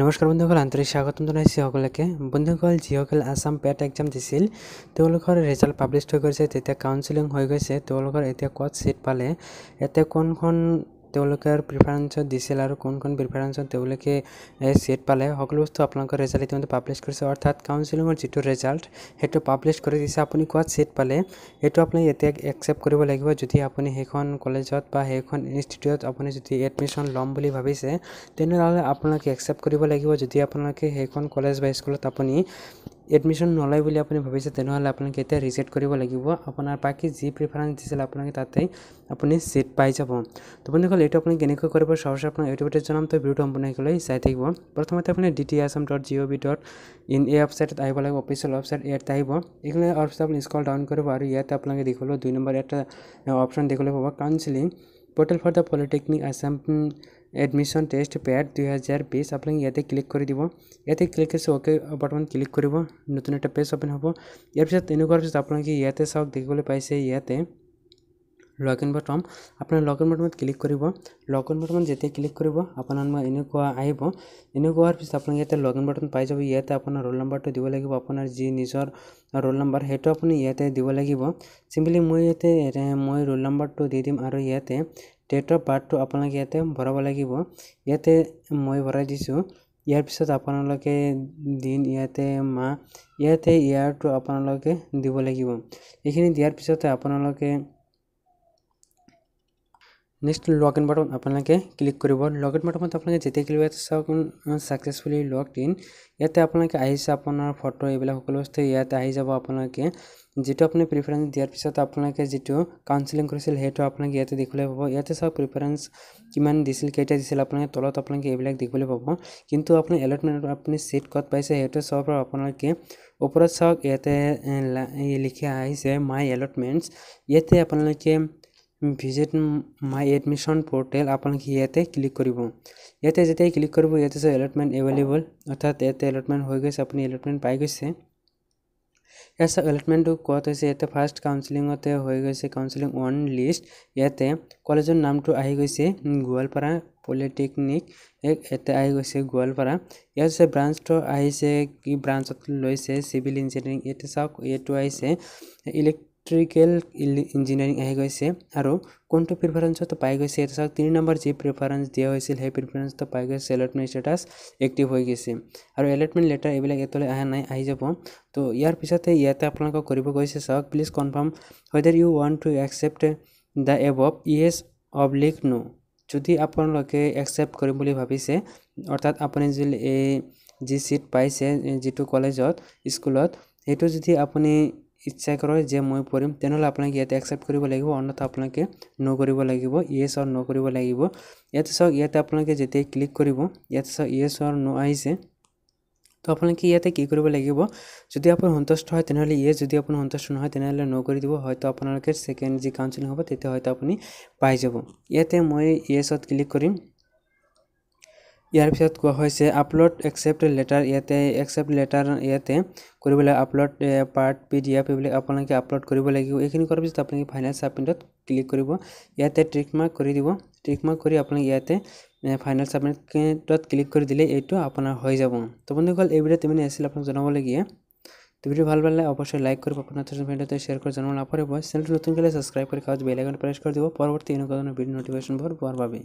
নমস্কাৰ বন্ধুসকল আন্তৰিক স্বাগতম জনাইছোঁ সকলোকে বন্ধুসকল যিসকল আছাম পেট এক্সাম দিছিল তেওঁলোকৰ ৰিজাল্ট পাব্লিছ হৈ গৈছে তেতিয়া কাউঞ্চেলিং হৈ গৈছে তেওঁলোকৰ এতিয়া ক'ত চিট পালে এতিয়া কোনখন তেওঁলোকে আৰু প্ৰিফাৰেঞ্চত দিছিল আৰু কোনখন প্ৰিফাৰেঞ্চত তেওঁলোকে ছিট পালে সকলো বস্তু আপোনালোকৰ ৰেজাল্ট ইতিমধ্যে পাব্লিছ কৰিছে অৰ্থাৎ কাউন্সিলিঙৰ যিটো ৰেজাল্ট সেইটো পাব্লিছ কৰি দিছে আপুনি ক'ত ছিট পালে সেইটো আপুনি এতিয়া একচেপ্ট কৰিব লাগিব যদি আপুনি সেইখন কলেজত বা সেইখন ইনষ্টিটিউটত আপুনি যদি এডমিশ্যন ল'ম বুলি ভাবিছে তেনেহ'লে আপোনালোকে একচেপ্ট কৰিব লাগিব যদি আপোনালোকে সেইখন কলেজ বা স্কুলত আপুনি এডমিশ্যন নলয় বুলি আপুনি ভাবিছে তেনেহ'লে আপোনালোকে এতিয়া ৰিজেক্ট কৰিব লাগিব আপোনাৰ বাকী যি প্ৰিফাৰেঞ্চ দিছিলে আপোনালোকে তাতে আপুনি ছিট পাই যাব তো বন্ধুসকল এইটো আপুনি কেনেকৈ কৰিব চৰ্চে আপোনাক ইউটিউবতে জনাম তো ভিডিঅ'টো সম্পূৰ্ণকৈ চাই থাকিব প্ৰথমতে আপুনি D T Assam dot G O' V dot in এই ৱেবছাইটত আহিব লাগিব অফিচিয়েল ৱেবছাইট ইয়াত আহিব এইখিনি ৱেবছাইট আপুনি স্কল ডাউন কৰিব আৰু ইয়াতে আপোনালোকে দেখিবলৈ দুই নম্বৰ এটা অপশ্যন দেখিবলৈ পাব counselling portal for the polytechnic Assam admission test PAT দুহেজাৰ বিছ আপুনি ইয়াতে ক্লিক কৰি দিব ইয়াতে ক্লিক আছে অ'কে বৰ্তমান ক্লিক কৰিব নতুন এটা পেজ অ'পেন হ'ব ইয়াৰ পিছত এনেকুৱাৰ পিছত আপোনালোকে ইয়াতে চাওক দেখিবলৈ পাইছে ইয়াতে লগ ইন বটম আপোনাৰ লগ ইন বটমত ক্লিক কৰিব লগ ইন বটমত যেতিয়া ক্লিক কৰিব আপোনাৰ মই এনেকুৱা আহিব এনেকুৱাৰ পিছত আপোনাক ইয়াতে লগ ইন বটম পাই যাব ইয়াতে আপোনাৰ ৰোল নম্বৰটো দিব লাগিব আপোনাৰ যি নিজৰ ৰোল নম্বৰ সেইটো আপুনি ইয়াতে দিব লাগিব চিম্পলি মই ইয়াতে মই ৰোল নম্বৰটো দি দিম আৰু ইয়াতে টেটৰ পাৰ্টটো আপোনালোকে ইয়াতে ভৰাব লাগিব ইয়াতে মই ভৰাই দিছোঁ ইয়াৰ পিছত আপোনালোকে দিন ইয়াতে মাহ ইয়াতে ইয়াৰটো আপোনালোকে দিব লাগিব এইখিনি দিয়াৰ পিছতে আপোনালোকে নেক্সট লগ ইন বাটন আপোনালোকে ক্লিক কৰিব লগ ইন বাটনত আপোনালোকে যেতিয়া ক্লিক চাওক ছাকচেছফুলি লগ ইন ইয়াতে আপোনালোকে আহিছে আপোনাৰ ফটো এইবিলাক সকলো বস্তু ইয়াতে আহি যাব আপোনালোকে যিটো আপুনি প্ৰিফাৰেঞ্চ দিয়াৰ পিছত আপোনালোকে যিটো কাউঞ্চেলিং কৰিছিল সেইটো আপোনালোকে ইয়াতে দেখিবলৈ পাব ইয়াতে চাওক প্ৰিফাৰেঞ্চ কিমান দিছিল কেইটা দিছিল আপোনালোকে তলত আপোনালোকে এইবিলাক দেখিবলৈ পাব কিন্তু আপুনি এলটমেণ্ট আপুনি ছিট ক'ত পাইছে সেইটো চাব আপোনালোকে ওপৰত চাওক ইয়াতে লিখা আহিছে মাই এলটমেণ্টছ ইয়াতে আপোনালোকে ভিজিট মাই এডমিশ্যন পৰ্টেল আপোনালোকে ইয়াতে ক্লিক কৰিব ইয়াতে যেতিয়া ক্লিক কৰিব ইয়াতে চাই এলটমেণ্ট এভেইলেবল অৰ্থাৎ ইয়াতে এলটমেণ্ট হৈ গৈছে আপুনি এলটমেণ্ট পাই গৈছে ইয়াৰ চাওক এলটমেণ্টটো ক'ত হৈছে ইয়াতে ফাৰ্ষ্ট কাউঞ্চিলিঙতে হৈ গৈছে কাউঞ্চিলিং ওৱান লিষ্ট ইয়াতে কলেজৰ নামটো আহি গৈছে গোৱালপাৰা পলিটেকনিক ইয়াতে আহি গৈছে গোৱালপাৰা ইয়াৰ আছে ব্ৰাঞ্চটো আহিছে কি ব্ৰাঞ্চত লৈছে চিভিল ইঞ্জিনিয়াৰিং ইয়াতে চাওক এইটো আহিছে ইলেক্ট ইলেক্ট্ৰিকেল ইঞ্জিনিয়াৰিং আহি গৈছে আৰু কোনটো প্ৰিফাৰেঞ্চতো পাই গৈছে এটা চাওক তিনি নম্বৰ যি প্ৰিফাৰেঞ্চ দিয়া হৈছিল সেই প্ৰিফাৰেঞ্চটো পাই গৈছে এলটমেণ্ট ষ্টেটাছ এক্টিভ হৈ গৈছে আৰু এলটমেণ্ট লেটাৰ এইবিলাক এতিয়ালৈ অহা নাই আহি যাব তো ইয়াৰ পিছতে ইয়াতে আপোনালোকক কৰিব গৈছে চাওক প্লিজ কনফাৰ্ম হৈদাৰ ইউ ৱান to accept the above yes অবলিক নো যদি আপোনালোকে একচেপ্ট কৰিম বুলি ভাবিছে অৰ্থাৎ আপুনি যি এই যি ছিট পাইছে যিটো কলেজত স্কুলত সেইটো যদি আপুনি ইচ্ছা কৰে যে মই পঢ়িম তেনেহ'লে আপোনালোকে ইয়াতে একচেপ্ট কৰিব লাগিব অন্যথা আপোনালোকে ন' কৰিব লাগিব ইয়েছ অৰ ন' কৰিব লাগিব ইয়াতে চাওক ইয়াতে আপোনালোকে যেতিয়া ক্লিক কৰিব ইয়াতে চাওক ইয়েছ অৰ ন' আহিছে তো আপোনালোকে ইয়াতে কি কৰিব লাগিব যদি আপুনি সন্তুষ্ট হয় তেনেহ'লে ইয়েছ যদি আপুনি সন্তুষ্ট নহয় তেনেহ'লে ন' কৰি দিব হয়তো আপোনালোকে ছেকেণ্ড যি কাউঞ্চেলিং হ'ব তেতিয়া হয়তো আপুনি পাই যাব ইয়াতে মই ইয়েছত ক্লিক কৰিম ইয়াৰ পিছত কোৱা হৈছে আপলোড একচেপ্ট লেটাৰ ইয়াতে একচেপ্ট লেটাৰ ইয়াতে কৰিব লাগে upload part P D F এইবিলাক আপোনালোকে আপলোড কৰিব লাগিব এইখিনি কৰাৰ পিছত আপোনালোকে ফাইনেল চাবমিটত ক্লিক কৰিব ইয়াতে ট্ৰিক মাৰ্ক কৰি দিব ট্ৰিক মাৰ্ক কৰি আপোনালোকে ইয়াতে ফাইনেল চাবমিটত ক্লিক কৰি দিলে এইটো আপোনাৰ হৈ যাব তো বন্ধুসকল এই ভিডিঅ'ত ইমানেই আছিল আপোনাক জনাবলগীয়া তো ভিডিঅ' ভাল পালে অৱশ্যে লাইক কৰিব আপোনাৰ ছ'চিয়েল মিডিয়াতে শ্বেয়াৰ কৰি জনাব নাপাৰিব চেনেলটো নতুনকৈ ছাবস্ক্ৰাইব কৰি কাগজ বেলেগ প্ৰেছ কৰি দিব পৰৱৰ্তী এনেকুৱা ধৰণৰ ভিডিঅ' নটিফিকেশ্যনবোৰ পোৱাৰ বাবে